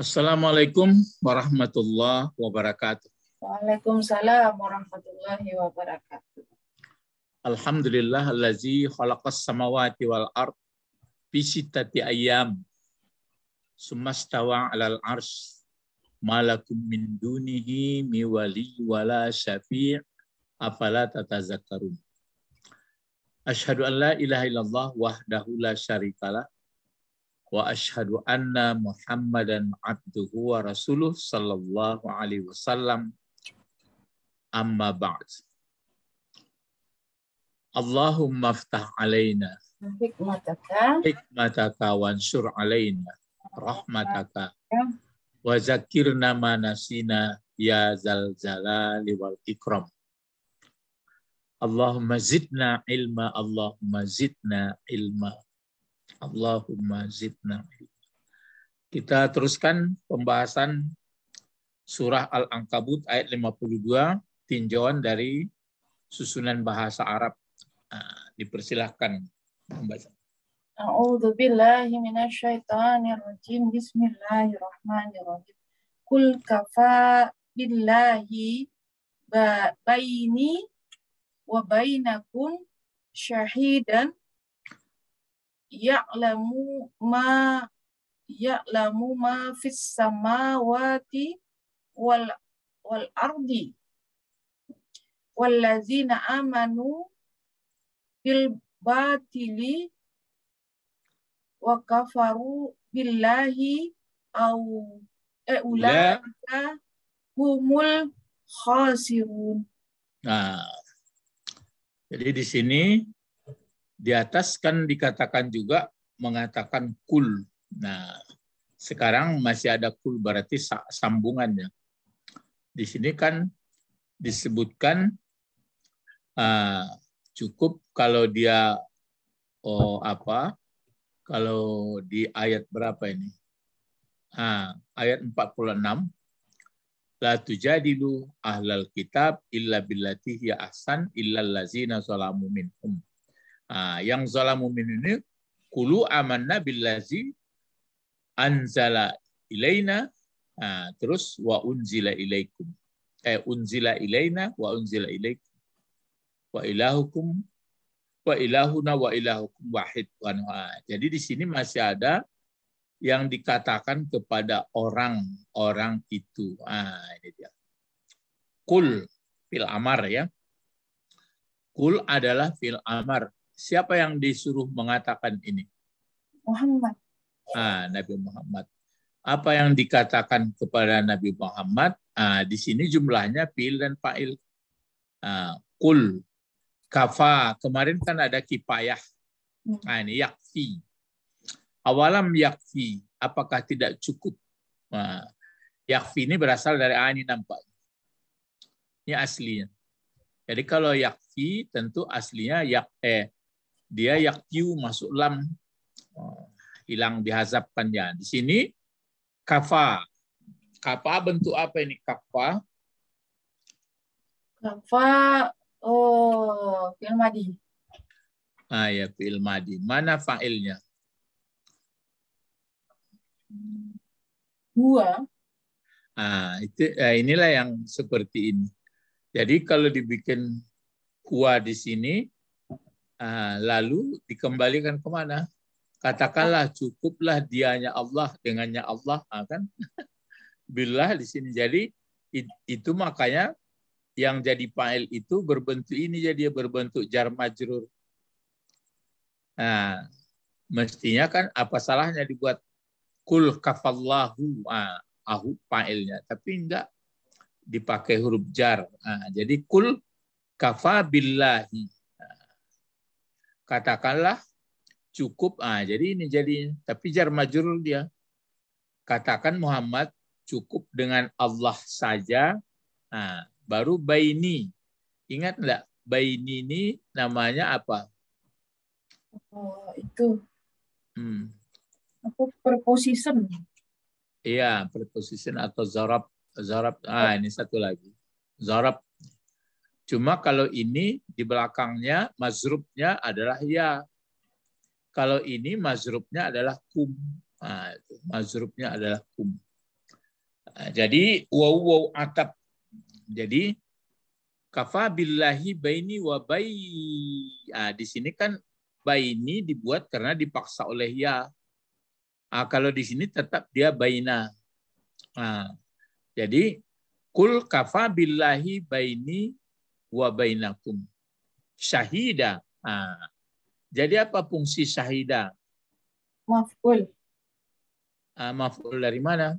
Assalamualaikum warahmatullahi wabarakatuh. Waalaikumsalam warahmatullahi wabarakatuh. Alhamdulillah allazi khalaqas samawati wal ard bi sittati ayyam stawa 'alal arsy malakum min dunihi mi wali wala syafi' afala tatazakkarun. Asyhadu an la ilaha illallah wahdahu la syarikalah wa ashadu anna Muhammadan abduhu wa rasuluh sallallahu alaihi wasallam amma ba'd Allahumma ftah alaina hikmataka hikmataka wansur alaina rahmataka wa zakirna ma nasina ya zal jalali wal ikram Allahumma zidna ilma Allahumma zidna ilma Allahumma zidna Kita teruskan pembahasan surah Al-Ankabut ayat 52, tinjauan dari susunan bahasa Arab. Ah, dipersilahkan membaca. أعوذ بالله من الشيطان الرجيم بسم الله الرحمن الرحيم قل كفى بالله بيني وبينكم شهيدا ya'lamu ma ya'lamu ma fis samawati wal wal ardi wallazina amanu bil batili wa kafaru billahi au eh, ya. ulaika humul khasirun. Nah, jadi di sini di atas kan dikatakan juga mengatakan kul. Nah, sekarang masih ada kul berarti sambungannya. Di sini kan disebutkan uh, cukup kalau dia oh apa kalau di ayat berapa ini? Ah, ayat 46 la tujadilu ahlal kitab illa billati hiya ahsan illa lazina salamu minhum Nah, yang zalamu min ini kulu amanna billazi anzala ilaina nah, terus wa unzila ilaikum eh unzila ilaina wa unzila ilaikum wa ilahukum wa ilahuna wa ilahukum wahid jadi di sini masih ada yang dikatakan kepada orang-orang itu. Ah, ini dia. Kul fil amar ya. Kul adalah fil amar siapa yang disuruh mengatakan ini? Muhammad. Ah, Nabi Muhammad. Apa yang dikatakan kepada Nabi Muhammad? Ah, di sini jumlahnya pil dan fa'il. Ah, kul, kafa. Kemarin kan ada kipayah. Nah, ini yakfi. Awalam yakfi. Apakah tidak cukup? Nah, yakfi ini berasal dari ani nampak. Ini aslinya. Jadi kalau yakfi tentu aslinya yak eh dia yakyu masuk lam oh, hilang dihazabkannya. Di sini kafa. Kafa bentuk apa ini kafa? Kafa oh fi'il madi. Ah ya fi'il madi. Mana fa'ilnya? Dua. Ah itu eh, inilah yang seperti ini. Jadi kalau dibikin kuah di sini Ah, lalu dikembalikan kemana? Katakanlah cukuplah dianya Allah dengannya Allah, kan? Bila di sini. Jadi itu makanya yang jadi fa'il itu berbentuk ini jadi berbentuk jar majrur. Nah, mestinya kan apa salahnya dibuat kul kafallahu ah, ahu fa'ilnya, tapi enggak dipakai huruf jar. Nah, jadi kul kafa billahi katakanlah cukup ah jadi ini jadi tapi jar majrur dia katakan Muhammad cukup dengan Allah saja nah, baru baini ingat enggak baini ini namanya apa oh itu hmm. aku preposition iya preposition atau zarab zarab ah ini satu lagi zarab Cuma kalau ini di belakangnya mazrubnya adalah ya. Kalau ini mazrubnya adalah kum. Nah, mazrubnya adalah kum. Nah, jadi waw waw atap Jadi kafa billahi baini wa bai. Nah, di sini kan baini dibuat karena dipaksa oleh ya. Nah, kalau di sini tetap dia baina. Nah, jadi kul kafa billahi baini wa bainakum syahida. Ah. Jadi apa fungsi syahida? Maf'ul. Ah, maf'ul dari mana?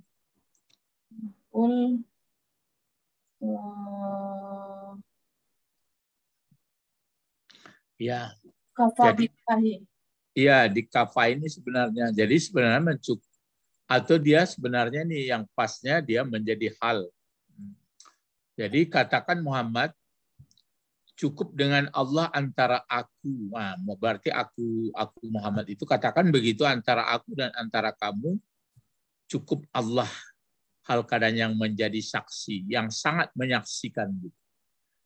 Maf'ul uh... Ya. jadi, Iya, di kafah ini sebenarnya. Jadi sebenarnya mencukup atau dia sebenarnya nih yang pasnya dia menjadi hal. Hmm. Jadi katakan Muhammad cukup dengan Allah antara aku. Nah, berarti aku aku Muhammad itu katakan begitu antara aku dan antara kamu cukup Allah hal kadang yang menjadi saksi yang sangat menyaksikan gitu.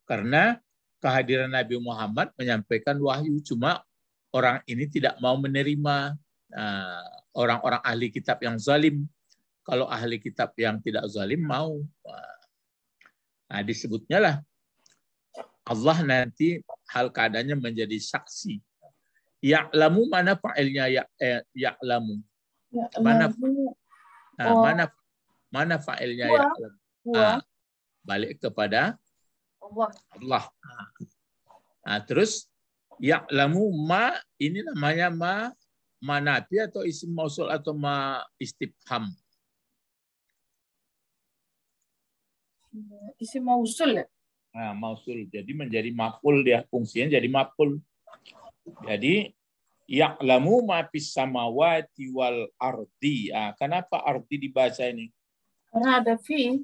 Karena kehadiran Nabi Muhammad menyampaikan wahyu cuma orang ini tidak mau menerima eh, orang-orang uh, ahli kitab yang zalim. Kalau ahli kitab yang tidak zalim mau. Nah, disebutnya lah Allah nanti hal keadaannya menjadi saksi. Ya'lamu mana fa'ilnya ya, eh, ya ya'lamu. Mana nah, oh. mana mana fa'ilnya ya Nah, balik kepada Allah. Allah. Nah, terus ya'lamu ma ini namanya ma manafi atau isim mausul atau ma istifham. Isim mausul ya? Nah, mausul jadi menjadi maful dia fungsinya jadi maful. Jadi ya'lamu ma fis samawati wal ardi. Ah, kenapa ardi dibaca ini? Karena ada fi.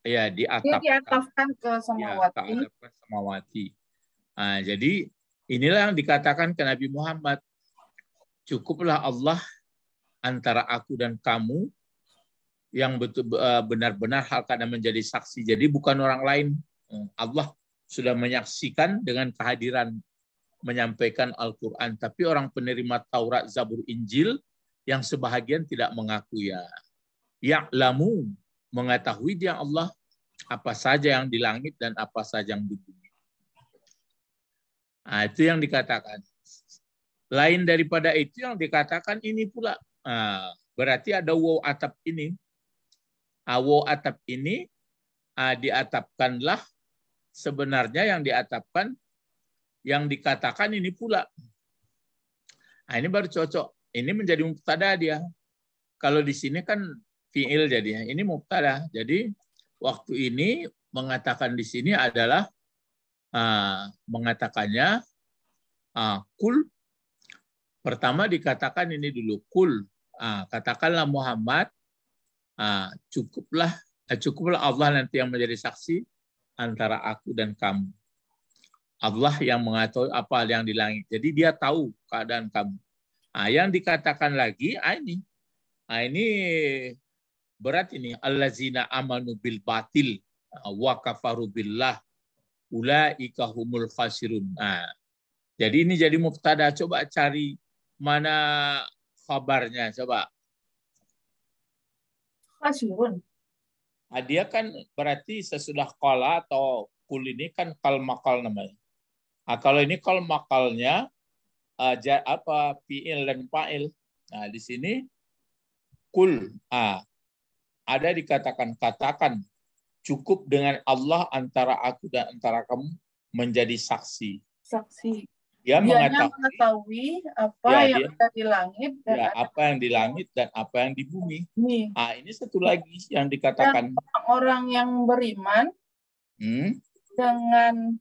Ya, diatapkan. Dia diatapkan ke samawati. Ya, ke samawati. Ah, jadi inilah yang dikatakan ke Nabi Muhammad. Cukuplah Allah antara aku dan kamu yang betul eh, benar-benar hal karena menjadi saksi. Jadi bukan orang lain. Hmm, Allah sudah menyaksikan dengan kehadiran menyampaikan Al-Quran. Tapi orang penerima Taurat, Zabur, Injil yang sebahagian tidak mengaku ya. Ya'lamu mengetahui dia Allah apa saja yang di langit dan apa saja yang di bumi. Nah, itu yang dikatakan. Lain daripada itu yang dikatakan ini pula. Nah, berarti ada wow atap ini Awo atap ini ah, diatapkanlah sebenarnya yang diatapkan yang dikatakan ini pula. Nah, ini baru cocok. Ini menjadi muktada dia. Kalau di sini kan fiil jadinya. Ini muktada. Jadi waktu ini mengatakan di sini adalah uh, mengatakannya uh, kul. Pertama dikatakan ini dulu kul. Uh, katakanlah Muhammad Ah, cukuplah eh, cukuplah Allah nanti yang menjadi saksi antara aku dan kamu. Allah yang mengetahui apa yang di langit. Jadi dia tahu keadaan kamu. Nah, yang dikatakan lagi ah, ini. Ah ini berat ini allazina amanu bil batil ah, wa kafaru billah ulaika humul khasirun. Nah, jadi ini jadi muftada coba cari mana kabarnya coba khasirun. Nah, dia kan berarti sesudah kola atau kul ini kan kal makal namanya. Nah, kalau ini kal makalnya uh, eh, apa piil dan pail, Nah, di sini kul ah, ada dikatakan katakan cukup dengan Allah antara aku dan antara kamu menjadi saksi. Saksi. Dia mengetahui, mengetahui apa ya, yang dia, ada di langit dan ya, apa yang di langit dan apa yang di bumi. Ini. Ah, ini satu iya. lagi yang dikatakan dan orang yang beriman hmm? dengan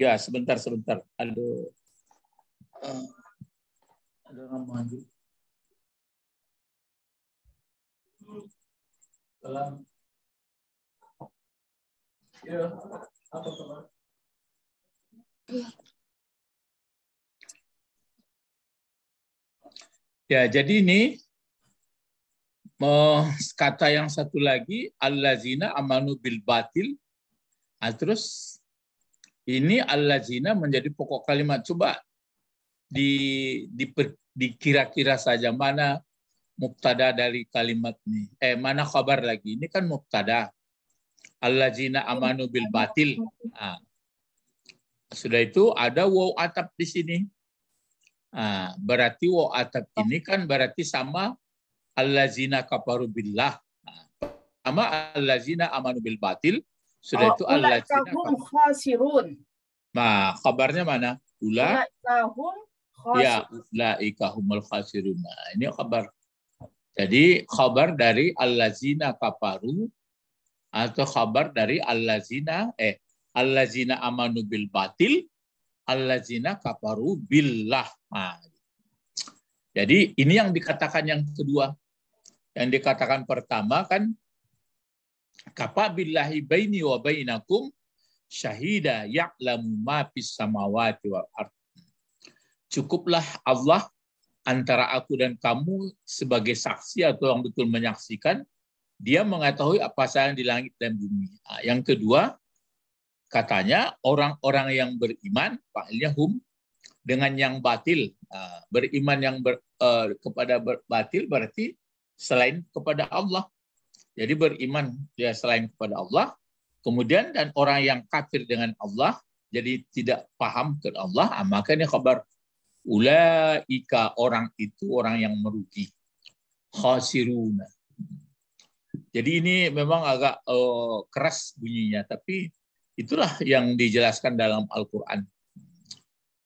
ya sebentar sebentar eh, ada ada nama dalam ya apa teman? Ya, jadi ini kata yang satu lagi allazina amanu bil batil. Nah, terus ini allazina menjadi pokok kalimat coba di, di dikira-kira saja mana mubtada dari kalimat ini. Eh mana kabar lagi? Ini kan mubtada. Allazina amanu bil batil. Nah, sudah itu ada wow atap di sini Nah, berarti wa atab oh. ini kan berarti sama allazina kafaru billah. Ah, sama allazina amanu bil batil. Sudah oh, itu allazina khasirun. Nah, kabarnya mana? Ula. Ulaikahum ya, khasirun. Ya, ulaikahumul khasirun. Nah, ini kabar. Jadi kabar dari allazina kafaru atau kabar dari allazina eh allazina amanu bil batil allazina kafaru billah. Nah, jadi ini yang dikatakan yang kedua. Yang dikatakan pertama kan kafabillahi baini wa bainakum syahida ya'lamu ma fis samawati wal ard. Cukuplah Allah antara aku dan kamu sebagai saksi atau yang betul menyaksikan dia mengetahui apa saja di langit dan bumi. Nah, yang kedua, Katanya orang-orang yang beriman, fa'ilnya hum, dengan yang batil. Ah, beriman yang ber, eh, kepada batil berarti selain kepada Allah. Jadi beriman ya selain kepada Allah. Kemudian dan orang yang kafir dengan Allah, jadi tidak paham ke Allah, ah, maka ini kabar ulaika orang itu orang yang merugi. Khasiruna. Jadi ini memang agak uh, keras bunyinya, tapi Itulah yang dijelaskan dalam Al-Quran.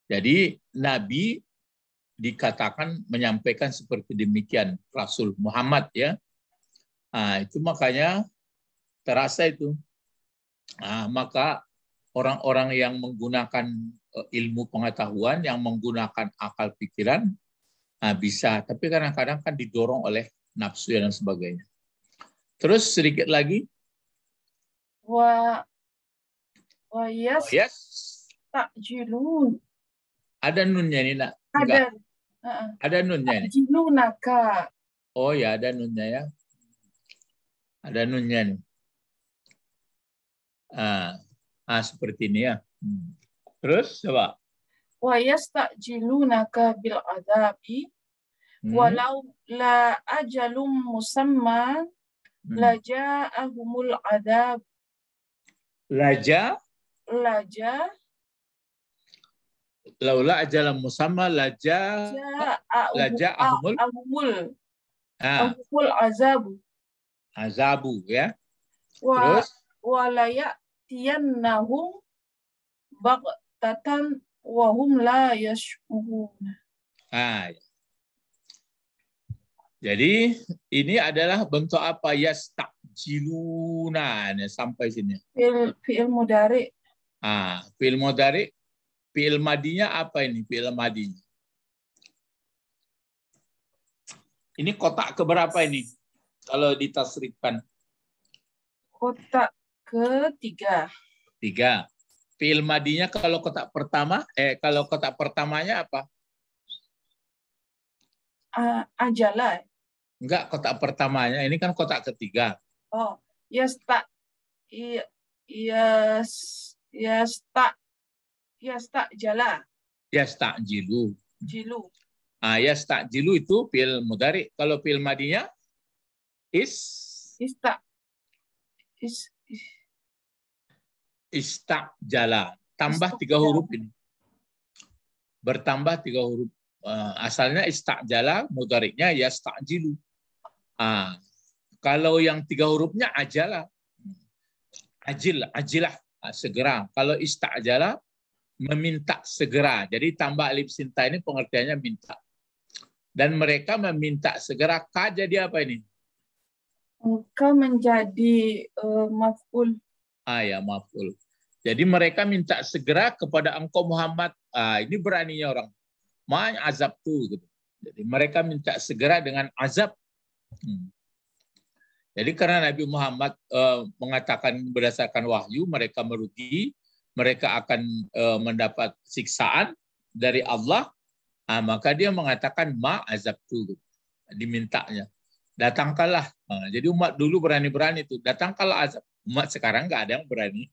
Jadi Nabi dikatakan menyampaikan seperti demikian Rasul Muhammad ya. Nah, itu makanya terasa itu. Nah, maka orang-orang yang menggunakan eh, ilmu pengetahuan, yang menggunakan akal pikiran, nah bisa. Tapi kadang-kadang kan didorong oleh nafsu dan sebagainya. Terus sedikit lagi. Wah. Wayas. Oh, yes. tak oh, jilun. Ada nunnya ini, Nak? Ada. Uh Ada nunnya ini. naka. Oh ya, ada nunnya ya. Ada nunnya nih. Ah, ah seperti ini ya. Hmm. Terus coba. tak Wayas jilun naka bil adabi hmm. walau la ajalum musamma hmm. laja'ahumul adab. Laja laja laula ajalan musamma laja laja ahumul ahumul ah. ahumul azabu azabu ya wa terus walaya tiyannahum baghtatan wa hum la yashkurun ah ya. jadi ini adalah bentuk apa ya stakjiluna nah, sampai sini. Fil, fil mudari Ah, fil film fil madinya apa ini film madinya? Ini kotak keberapa ini kalau ditasrifkan? Kotak ketiga. Tiga. Fil madinya kalau kotak pertama, eh kalau kotak pertamanya apa? Uh, ajala. Enggak, kotak pertamanya. Ini kan kotak ketiga. Oh, yes, ya, tak. Iya, Yes, iya, Yasta yasta jala. Yasta jilu. Jilu. Ah, yasta jilu itu fil mudari. Kalau fil madinya is ista is, is ista jala. Tambah tiga huruf ini. Bertambah tiga huruf. Ah, asalnya asalnya jala, mudariknya jilu. Ah, kalau yang tiga hurufnya ajala. Ajil, ajilah. Ah, segera. Kalau istajalah meminta segera. Jadi tambah alif sinta ini pengertiannya minta. Dan mereka meminta segera ka jadi apa ini? Ka menjadi uh, maf'ul. Ah ya maf'ul. Jadi mereka minta segera kepada engkau Muhammad. Ah, ini beraninya orang. Ma'an azab tu. Gitu. Jadi mereka minta segera dengan azab. Hmm. Jadi karena Nabi Muhammad e, mengatakan berdasarkan wahyu mereka merugi, mereka akan e, mendapat siksaan dari Allah, nah, maka dia mengatakan ma azab azabtu dimintanya. Datangkanlah. Nah, jadi umat dulu berani-berani itu, datangkanlah azab. Umat sekarang nggak ada yang berani.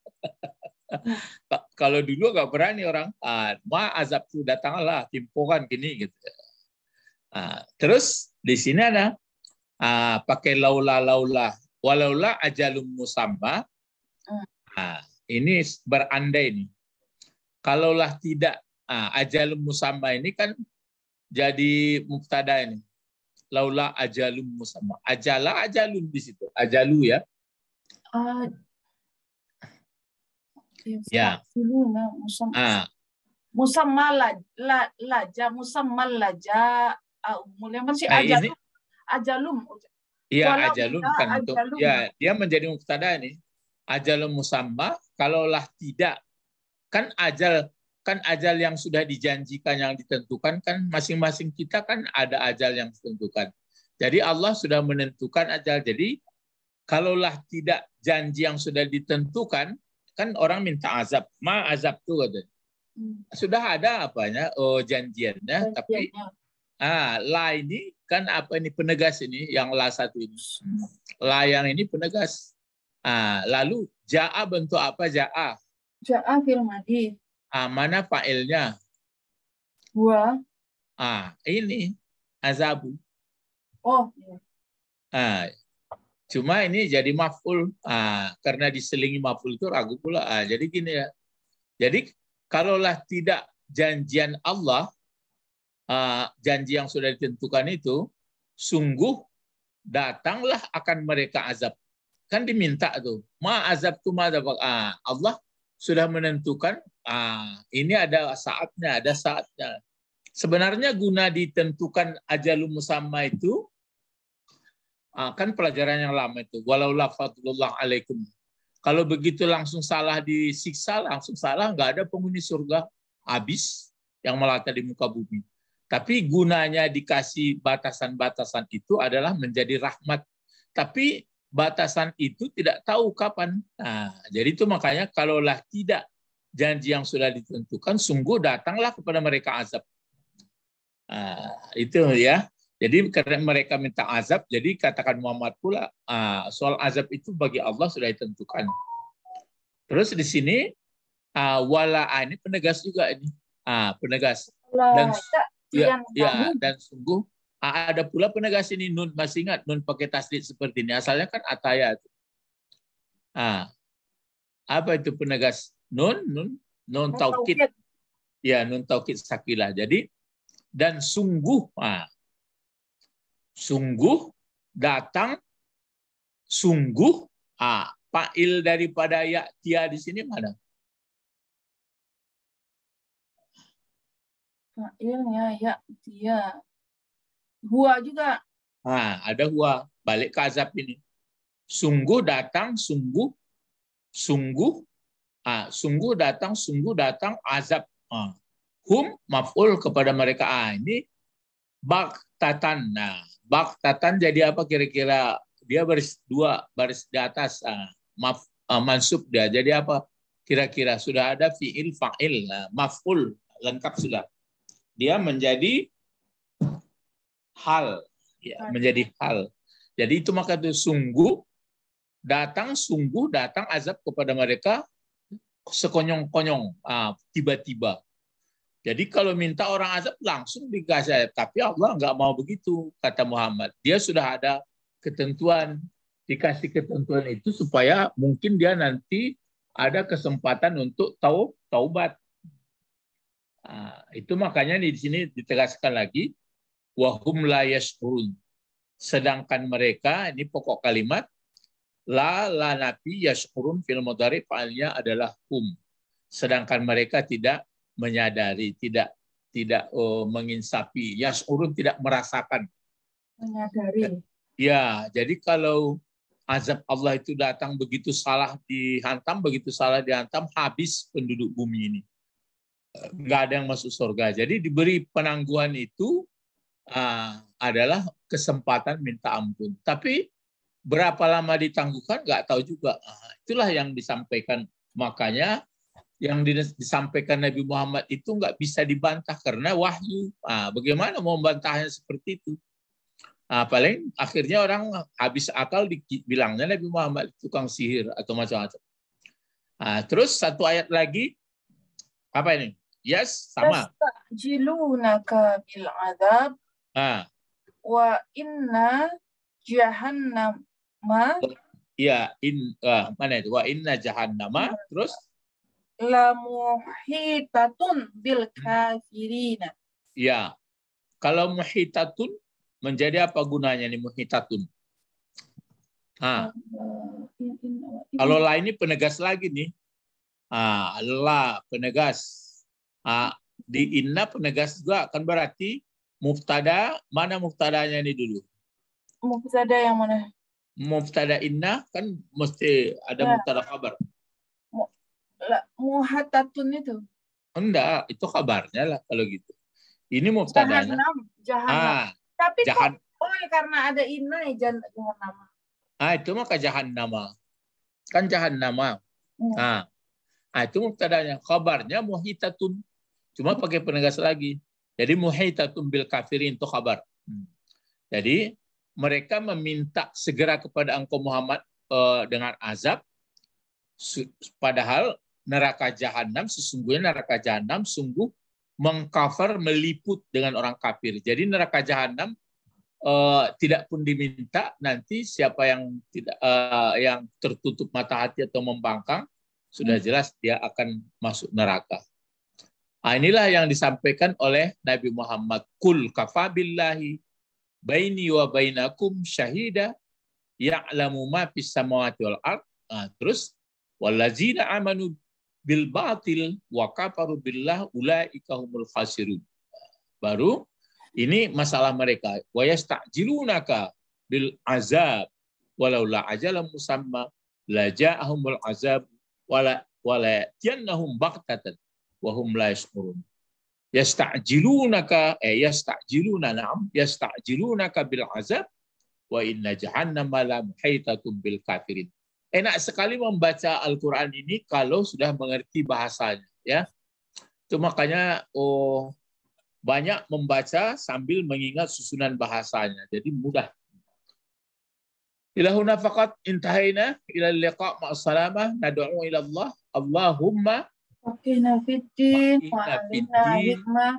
Kalau dulu nggak berani orang, ah, ma tuh datanglah timpukan gini gitu. Nah, terus di sini ada uh, pakai laula laula walaula ajalum musamma uh, ini berandai ini kalaulah tidak uh, ajalum musamma ini kan jadi muftada ini laula ajalum musamma ajala ajalum di situ ajalu ya uh, ya musamma musamma la la musamma mulai masih si ajalu ajalum. Iya, ajalum kan untuk, Ya, dia menjadi muktada ini. Ajalum musamma kalaulah tidak kan ajal kan ajal yang sudah dijanjikan yang ditentukan kan masing-masing kita kan ada ajal yang ditentukan. Jadi Allah sudah menentukan ajal. Jadi kalaulah tidak janji yang sudah ditentukan kan orang minta azab. Ma azab tuh katanya. Hmm. Sudah ada apanya oh, janjiannya, janjiannya. tapi Ah, la ini kan apa ini penegas ini yang la satu ini. La yang ini penegas. Ah, lalu ja'a bentuk apa ja'a? Ja'a fil madi. Ah, mana fa'ilnya? Wa. Ah, ini azabu. Oh. Iya. Ah, cuma ini jadi maf'ul. Ah, karena diselingi maf'ul itu ragu pula. Ah, jadi gini ya. Jadi kalaulah tidak janjian Allah, Eh, janji yang sudah ditentukan itu, sungguh datanglah akan mereka azab. Kan diminta tuh, ma azab tuh ma azab. Ah, Allah sudah menentukan, ah, ini ada saatnya, ada saatnya. Sebenarnya guna ditentukan ajalum musamma itu, ah, kan pelajaran yang lama itu, walau lafadullah alaikum. Kalau begitu langsung salah disiksa, langsung salah, nggak ada penghuni surga, habis yang melata di muka bumi. Tapi gunanya dikasih batasan-batasan itu adalah menjadi rahmat. Tapi batasan itu tidak tahu kapan. Nah, jadi itu makanya kalaulah tidak janji yang sudah ditentukan, sungguh datanglah kepada mereka azab. Nah, itu ya. Jadi karena mereka minta azab, jadi katakan Muhammad pula ah, soal azab itu bagi Allah sudah ditentukan. Terus di sini uh, wala ah, ini penegas juga ini, uh, penegas dan ya, yang ya, dan sungguh ada pula penegas ini nun masih ingat nun pakai tasdid seperti ini asalnya kan ataya itu. Ah, apa itu penegas nun nun nun taukid ya nun taukid sakilah jadi dan sungguh ah, sungguh datang sungguh ah, Il daripada ya tia di sini mana Fa'ilnya ya dia. Hua juga. Nah, ada hua. Balik ke azab ini. Sungguh datang, sungguh, sungguh, ah, sungguh datang, sungguh datang azab. Ah. Hum maf'ul kepada mereka. Ah, ini baktatan. Nah, baktatan jadi apa kira-kira? Dia baris dua, baris di atas. Ah. Maf, ah, mansub dia. Jadi apa? Kira-kira sudah ada fi'il, fa'il, nah maf'ul. Lengkap sudah dia menjadi hal ya, menjadi hal. Jadi itu maka itu sungguh datang sungguh datang azab kepada mereka sekonyong-konyong ah, tiba-tiba. Jadi kalau minta orang azab langsung dikasih azab. Tapi Allah nggak mau begitu kata Muhammad. Dia sudah ada ketentuan dikasih ketentuan itu supaya mungkin dia nanti ada kesempatan untuk tahu taubat Ah, itu makanya di sini ditegaskan lagi wahum la yashurun. Sedangkan mereka ini pokok kalimat la la nabi yashurun fil mudhari fa'alnya adalah hum. Sedangkan mereka tidak menyadari, tidak tidak uh, menginsapi, yashurun tidak merasakan. Menyadari. Kan? Ya, jadi kalau azab Allah itu datang begitu salah dihantam, begitu salah dihantam habis penduduk bumi ini nggak ada yang masuk surga. Jadi diberi penangguhan itu ah, adalah kesempatan minta ampun. Tapi berapa lama ditangguhkan nggak tahu juga. Ah, itulah yang disampaikan. Makanya yang disampaikan Nabi Muhammad itu nggak bisa dibantah karena wahyu. Ah, bagaimana mau membantahnya seperti itu? Nah, paling akhirnya orang habis akal dibilangnya Nabi Muhammad tukang sihir atau macam-macam. Nah, terus satu ayat lagi apa ini? Yes, sama. Jilunaka bil adab. Ah. Wa inna ma. Ya, in uh, mana itu? Wa inna ma. Terus? La muhitatun bil kafirina. Ya. Kalau muhitatun menjadi apa gunanya nih muhitatun? Ah. Kalau la ini penegas lagi nih. Ah, la penegas Ah di inna penegas juga akan berarti muftada mana muftadanya ini dulu? Muftada yang mana? Muftada inna kan mesti ada ya. muftada kabar. Muhatatun itu. Enggak, itu kabarnya lah kalau gitu. Ini muftadanya. Jahanam, Ah, Tapi jahan... kok, oh karena ada inna ya jahanam. Ah, itu maka nama Kan jahannama. Ya. Ah. ah, itu muftadanya. Kabarnya muhitatun. Cuma pakai penegas lagi. Jadi muheita tumbil kafirin itu kabar. Hmm. Jadi mereka meminta segera kepada engkau Muhammad eh, dengan azab padahal neraka jahanam sesungguhnya neraka jahanam sungguh mengcover meliput dengan orang kafir. Jadi neraka jahanam uh, eh, tidak pun diminta nanti siapa yang tidak uh, yang tertutup mata hati atau membangkang sudah hmm. jelas dia akan masuk neraka. Nah, inilah yang disampaikan oleh Nabi Muhammad. Kul kafabilahi baini wa bainakum syahida ya'lamu ma fis samawati wal ard. Nah, terus wallazina amanu bil batil wa kafaru billah ulaika humul khasirun. Baru ini masalah mereka. Wa yasta'jilunaka bil azab walau la ajalam musamma la ja'ahumul azab wala wala yanahum baktatan wahum la yashurun. Yasta'jilunaka eh yasta'jiluna na'am yasta'jilunaka bil azab wa inna jahannama la muhaitatum bil kafirin. Enak sekali membaca Al-Qur'an ini kalau sudah mengerti bahasanya ya. Itu makanya oh banyak membaca sambil mengingat susunan bahasanya. Jadi mudah Ilahuna faqat intahaina ila liqa ma'assalamah nad'u ila Allah Allahumma Wakina fiddin, wa'alimna hikmah,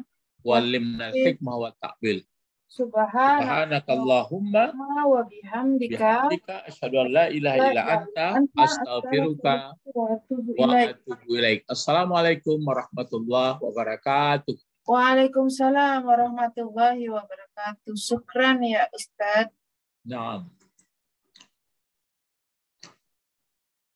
wa'alimna hikmah wa ta'wil. Subhanakallahumma wa bihamdika asyhadu an la ilaha illa anta astaghfiruka wa atubu ilaik. Assalamualaikum warahmatullahi wabarakatuh. Waalaikumsalam warahmatullahi wabarakatuh. Syukran ya Ustaz. Naam.